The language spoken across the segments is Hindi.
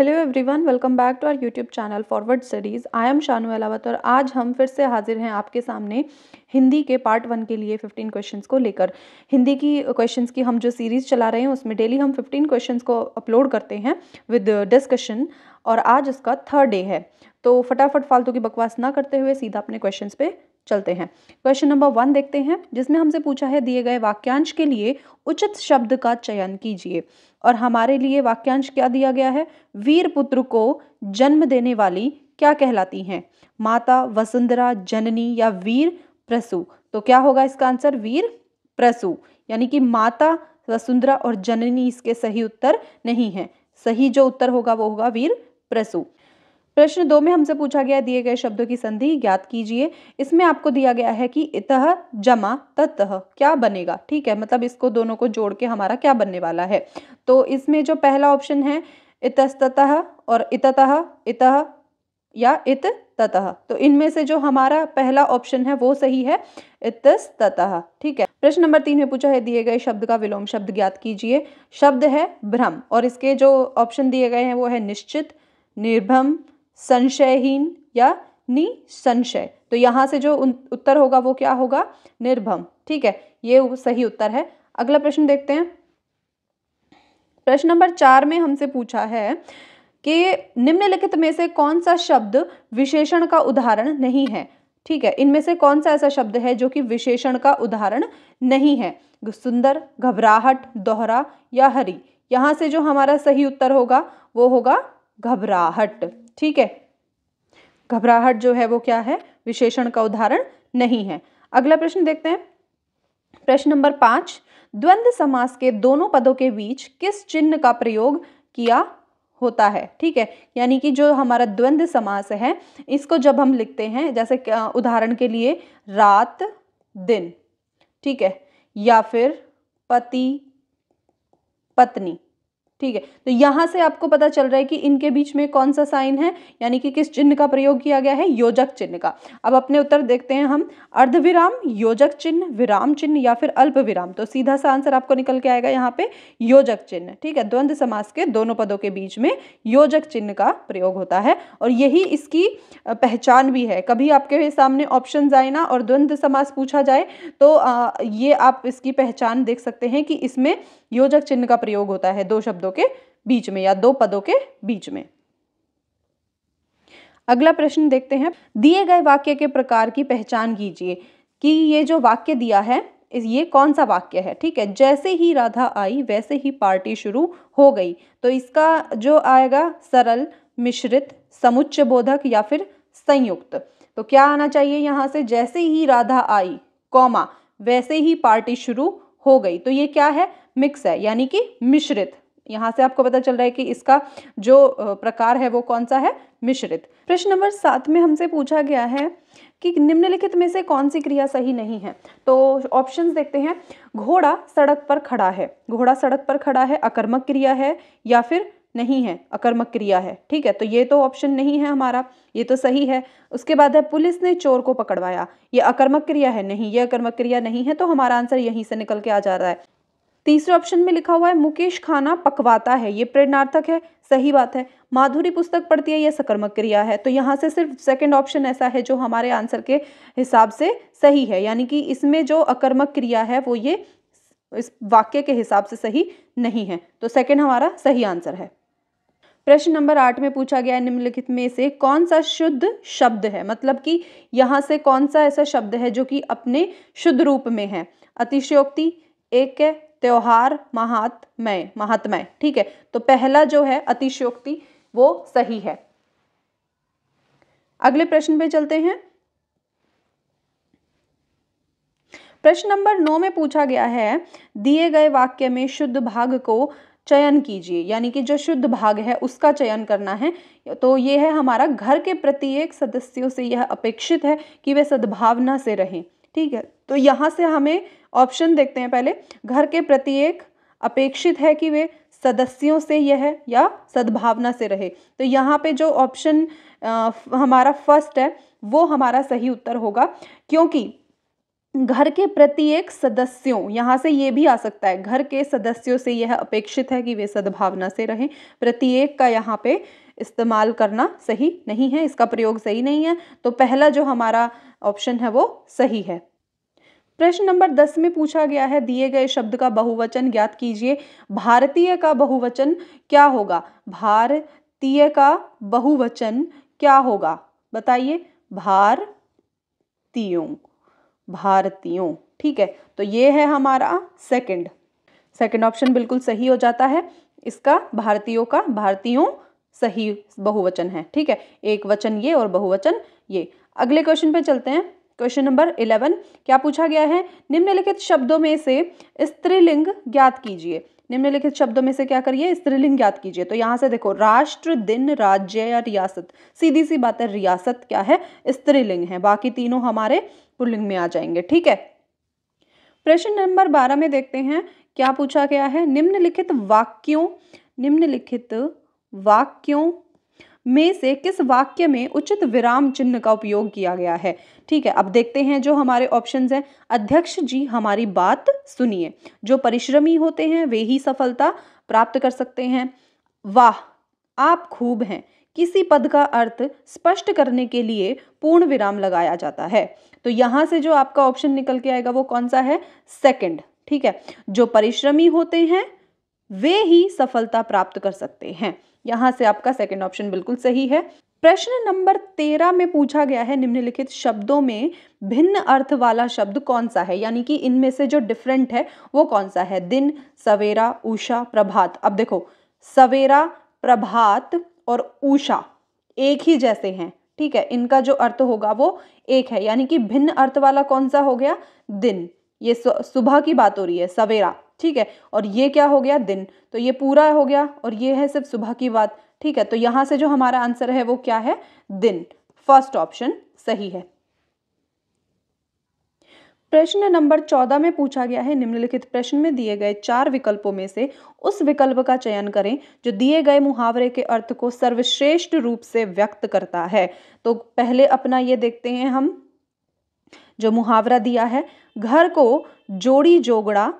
hello everyone welcome back to our YouTube channel forward studies I am Shanu Alawat और आज हम फिर से हाजिर हैं आपके सामने हिंदी के पार्ट वन के लिए फिफ्टीन क्वेश्चंस को लेकर हिंदी की क्वेश्चंस की हम जो सीरीज़ चला रहे हैं उसमें डेली हम फिफ्टीन क्वेश्चंस को अपलोड करते हैं विद डिस्कशन और आज उसका थर्ड डे है तो फटाफट फालतू की बकवास ना करते हुए सीधा अपने क्वेश्चन पे चलते हैं क्वेश्चन नंबर वन देखते हैं जिसमें हमसे पूछा है दिए गए वाक्यांश के लिए उचित शब्द का चयन कीजिए और हमारे लिए वाक्यांश क्या दिया गया है वीर पुत्र को जन्म देने वाली क्या कहलाती हैं माता वसुंधरा जननी या वीर प्रसु तो क्या होगा इसका आंसर वीर प्रसु यानी कि माता वसुंधरा और जननी इसके सही उत्तर नहीं है सही जो उत्तर होगा वो होगा वीर प्रसु प्रश्न दो में हमसे पूछा गया दिए गए शब्दों की संधि ज्ञात कीजिए इसमें आपको दिया गया है कि इतह जमा ततह क्या बनेगा ठीक है मतलब इसको दोनों को जोड़ के हमारा क्या बनने वाला है तो इसमें जो पहला ऑप्शन है इतस्तः और इततः इतः या इत ततः तो इनमें से जो हमारा पहला ऑप्शन है वो सही है इतस ततः ठीक है प्रश्न नंबर तीन में पूछा है दिए गए शब्द का विलोम शब्द ज्ञात कीजिए शब्द है भ्रम और इसके जो ऑप्शन दिए गए हैं वो है निश्चित निर्भम संशयहीन या निसंशय तो यहाँ से जो उत्तर होगा वो क्या होगा निर्भम ठीक है ये सही उत्तर है अगला प्रश्न देखते हैं प्रश्न नंबर चार में हमसे पूछा है कि निम्नलिखित में से कौन सा शब्द विशेषण का उदाहरण नहीं है ठीक है इनमें से कौन सा ऐसा शब्द है जो कि विशेषण का उदाहरण नहीं है सुंदर घबराहट दोहरा या हरी यहां से जो हमारा सही उत्तर होगा वो होगा घबराहट ठीक है घबराहट जो है वो क्या है विशेषण का उदाहरण नहीं है अगला प्रश्न देखते हैं प्रश्न नंबर पांच द्वंद समास के दोनों पदों के बीच किस चिन्ह का प्रयोग किया होता है ठीक है यानी कि जो हमारा द्वंद्व समास है इसको जब हम लिखते हैं जैसे उदाहरण के लिए रात दिन ठीक है या फिर पति पत्नी ठीक है तो यहां से आपको पता चल रहा है कि इनके बीच में कौन सा साइन है यानी कि किस चिन्ह का प्रयोग किया गया है योजक चिन्ह का अब अपने उत्तर देखते हैं हम अर्धविराम योजक चिन्ह विराम चिन्ह या फिर अल्प विराम तो सीधा सा आंसर आपको निकल के आएगा यहाँ पे योजक चिन्ह ठीक है द्वंद्व समास के दोनों पदों के बीच में योजक चिन्ह का प्रयोग होता है और यही इसकी पहचान भी है कभी आपके सामने ऑप्शन आए ना और द्वंद्व समास पूछा जाए तो ये आप इसकी पहचान देख सकते हैं कि इसमें योजक चिन्ह का प्रयोग होता है दो शब्दों शब्दों के बीच में या दो पदों के बीच में अगला प्रश्न देखते हैं दिए गए वाक्य के प्रकार की पहचान कीजिए कि ये जो वाक्य दिया है ये कौन सा वाक्य है ठीक है जैसे ही राधा आई वैसे ही पार्टी शुरू हो गई तो इसका जो आएगा सरल मिश्रित समुच्च बोधक या फिर संयुक्त तो क्या आना चाहिए यहाँ से जैसे ही राधा आई कौमा वैसे ही पार्टी शुरू हो गई तो ये क्या है मिक्स है यानी कि मिश्रित यहाँ से आपको पता चल रहा है कि इसका जो प्रकार है वो कौन सा है मिश्रित प्रश्न नंबर सात में हमसे पूछा गया है कि निम्नलिखित में से कौन सी क्रिया सही नहीं है तो ऑप्शन देखते हैं घोड़ा सड़क पर खड़ा है घोड़ा सड़क पर खड़ा है अकर्मक क्रिया है या फिर नहीं है अकर्मक क्रिया है ठीक है तो ये तो ऑप्शन नहीं है हमारा ये तो सही है उसके बाद है पुलिस ने चोर को पकड़वाया ये अकर्मक क्रिया है नहीं ये अकर्मक क्रिया नहीं है तो हमारा आंसर यहीं से निकल के आ जा रहा है तीसरे ऑप्शन में लिखा हुआ है मुकेश खाना पकवाता है ये प्रेरणार्थक है सही बात है माधुरी पुस्तक पढ़ती है यह सकर्मक क्रिया है तो यहाँ से सिर्फ सेकंड ऑप्शन ऐसा है जो हमारे आंसर के हिसाब से सही है यानी कि इसमें जो अकर्मक क्रिया है वो ये इस वाक्य के हिसाब से सही नहीं है तो सेकंड हमारा सही आंसर है प्रश्न नंबर आठ में पूछा गया है निम्नलिखित में से कौन सा शुद्ध शब्द है मतलब कि यहाँ से कौन सा ऐसा शब्द है जो कि अपने शुद्ध रूप में है अतिशयोक्ति एक है त्यौहार महात्मय महात्मय ठीक है तो पहला जो है अतिशयोक्ति वो सही है अगले प्रश्न पे चलते हैं प्रश्न नंबर नौ में पूछा गया है दिए गए वाक्य में शुद्ध भाग को चयन कीजिए यानी कि जो शुद्ध भाग है उसका चयन करना है तो ये है हमारा घर के प्रत्येक सदस्यों से यह अपेक्षित है कि वे सद्भावना से रहें ठीक है तो यहाँ से हमें ऑप्शन देखते हैं पहले घर के प्रत्येक अपेक्षित है कि वे सदस्यों से यह या सद्भावना से रहे तो यहाँ पे जो ऑप्शन हमारा फर्स्ट है वो हमारा सही उत्तर होगा क्योंकि घर के प्रत्येक सदस्यों यहाँ से ये भी आ सकता है घर के सदस्यों से यह अपेक्षित है कि वे सद्भावना से रहें प्रत्येक का यहाँ पे इस्तेमाल करना सही नहीं है इसका प्रयोग सही नहीं है तो पहला जो हमारा ऑप्शन है वो सही है प्रश्न नंबर दस में पूछा गया है दिए गए शब्द का बहुवचन ज्ञात कीजिए भारतीय का बहुवचन क्या होगा भारतीय का बहुवचन क्या होगा बताइए भारतीयों भारतीयों ठीक है तो ये है हमारा सेकंड सेकंड ऑप्शन बिल्कुल सही हो जाता है इसका भारतीयों का भारतीयों सही बहुवचन है ठीक है एक वचन ये और बहुवचन ये अगले क्वेश्चन पे चलते हैं क्वेश्चन नंबर इलेवन क्या पूछा गया है निम्नलिखित शब्दों में से स्त्रीलिंग ज्ञात कीजिए निम्नलिखित शब्दों में से क्या करिए स्त्रीलिंग ज्ञात कीजिए तो यहाँ से देखो राष्ट्र दिन राज्य या रियासत सीधी सी बात है रियासत क्या है स्त्रीलिंग है बाकी तीनों हमारे पुल्लिंग में आ जाएंगे ठीक है प्रश्न नंबर बारह में देखते हैं क्या पूछा गया है निम्नलिखित वाक्यों निम्नलिखित वाक्यों में से किस वाक्य में उचित विराम चिन्ह का उपयोग किया गया है ठीक है अब देखते हैं जो हमारे ऑप्शंस हैं अध्यक्ष जी हमारी बात सुनिए जो परिश्रमी होते हैं वे ही सफलता प्राप्त कर सकते हैं वाह आप खूब हैं किसी पद का अर्थ स्पष्ट करने के लिए पूर्ण विराम लगाया जाता है तो यहां से जो आपका ऑप्शन निकल के आएगा वो कौन सा है सेकंड ठीक है जो परिश्रमी होते हैं वे ही सफलता प्राप्त कर सकते हैं यहां से आपका सेकंड ऑप्शन बिल्कुल सही है प्रश्न नंबर तेरह में पूछा गया है निम्नलिखित शब्दों में भिन्न अर्थ वाला शब्द कौन सा है यानी कि इनमें से जो डिफरेंट है वो कौन सा है दिन सवेरा उषा प्रभात अब देखो सवेरा प्रभात और ऊषा एक ही जैसे हैं ठीक है इनका जो अर्थ होगा वो एक है यानी कि भिन्न अर्थ वाला कौन सा हो गया दिन ये सुबह की बात हो रही है सवेरा ठीक है और ये क्या हो गया दिन तो ये पूरा हो गया और ये है सिर्फ सुबह की बात ठीक है तो यहाँ से जो हमारा आंसर है वो क्या है दिन फर्स्ट ऑप्शन सही है प्रश्न नंबर चौदह में पूछा गया है निम्नलिखित प्रश्न में दिए गए चार विकल्पों में से उस विकल्प का चयन करें जो दिए गए मुहावरे के अर्थ को सर्वश्रेष्ठ रूप से व्यक्त करता है तो पहले अपना ये देखते हैं हम जो मुहावरा दिया है घर को जोड़ी जोगड़ा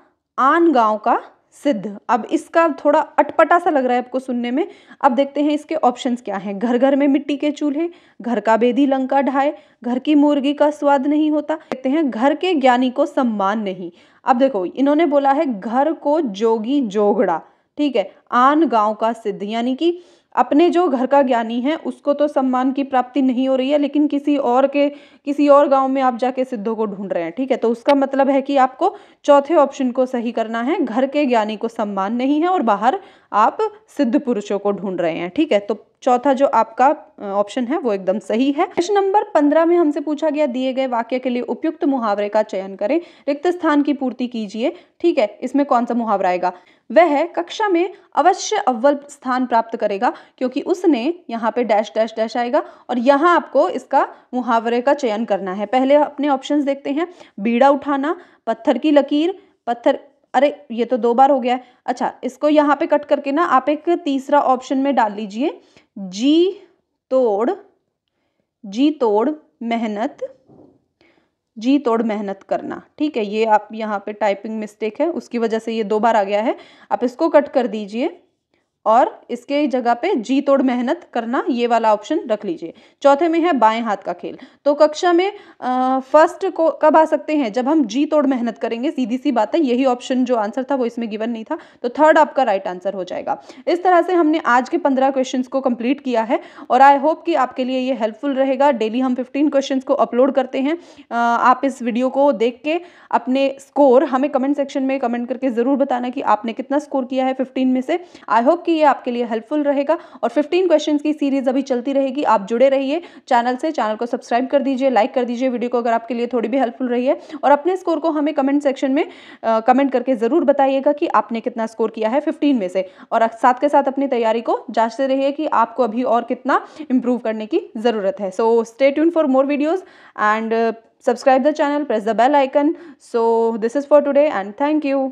आन गांव का सिद्ध अब इसका थोड़ा अटपटा सा लग रहा है आपको सुनने में अब देखते हैं इसके ऑप्शंस क्या हैं घर घर में मिट्टी के चूल्हे घर का बेदी लंका ढाए घर की मुर्गी का स्वाद नहीं होता देखते हैं घर के ज्ञानी को सम्मान नहीं अब देखो इन्होंने बोला है घर को जोगी जोगड़ा ठीक है आन गांव का सिद्ध यानी कि अपने जो घर का ज्ञानी है उसको तो सम्मान की प्राप्ति नहीं हो रही है लेकिन किसी और के किसी और गांव में आप जाके सिद्धों को ढूंढ रहे हैं ठीक है तो उसका मतलब है कि आपको चौथे ऑप्शन को सही करना है घर के ज्ञानी को सम्मान नहीं है और बाहर आप सिद्ध पुरुषों को ढूंढ रहे हैं ठीक है तो चौथा जो आपका ऑप्शन है वो एकदम सही है प्रश्न नंबर पंद्रह में हमसे पूछा गया दिए गए वाक्य के लिए उपयुक्त मुहावरे का चयन करें रिक्त स्थान की पूर्ति कीजिए ठीक है इसमें कौन सा मुहावरा आएगा वह कक्षा में अवश्य अव्वल स्थान प्राप्त करेगा क्योंकि उसने यहाँ पे डैश डैश डैश आएगा और यहाँ आपको इसका मुहावरे का चयन करना है पहले अपने ऑप्शन देखते हैं बीड़ा उठाना पत्थर की लकीर पत्थर अरे ये तो दो बार हो गया है अच्छा इसको यहाँ पे कट करके ना आप एक तीसरा ऑप्शन में डाल लीजिए जी तोड़ जी तोड़ मेहनत जी तोड़ मेहनत करना ठीक है ये आप यहाँ पे टाइपिंग मिस्टेक है उसकी वजह से ये दो बार आ गया है आप इसको कट कर दीजिए और इसके जगह पे जी तोड़ मेहनत करना ये वाला ऑप्शन रख लीजिए चौथे में है बाएं हाथ का खेल तो कक्षा में फर्स्ट को कब आ सकते हैं जब हम जी तोड़ मेहनत करेंगे सीधी सी बात है यही ऑप्शन जो आंसर था वो इसमें गिवन नहीं था तो थर्ड आपका राइट आंसर हो जाएगा इस तरह से हमने आज के पंद्रह क्वेश्चन को कंप्लीट किया है और आई होप कि आपके लिए ये हेल्पफुल रहेगा डेली हम फिफ्टीन क्वेश्चन को अपलोड करते हैं आप इस वीडियो को देख के अपने स्कोर हमें कमेंट सेक्शन में कमेंट करके ज़रूर बताना कि आपने कितना स्कोर किया है फिफ्टीन में से आई होप कि ये आपके लिए हेल्पफुल रहेगा और 15 क्वेश्चंस की सीरीज अभी चलती रहेगी आप जुड़े रहिए चैनल से चैनल को सब्सक्राइब कर दीजिए लाइक कर दीजिए वीडियो को अगर आपके लिए थोड़ी भी हेल्पफुल रही है और अपने स्कोर को हमें कमेंट सेक्शन में कमेंट करके ज़रूर बताइएगा कि आपने कितना स्कोर किया है फिफ्टीन में से और साथ के साथ अपनी तैयारी को जांचते रहिए कि आपको अभी और कितना इम्प्रूव करने की ज़रूरत है so stay tune for more videos and subscribe the channel press the bell icon so this is for today and thank you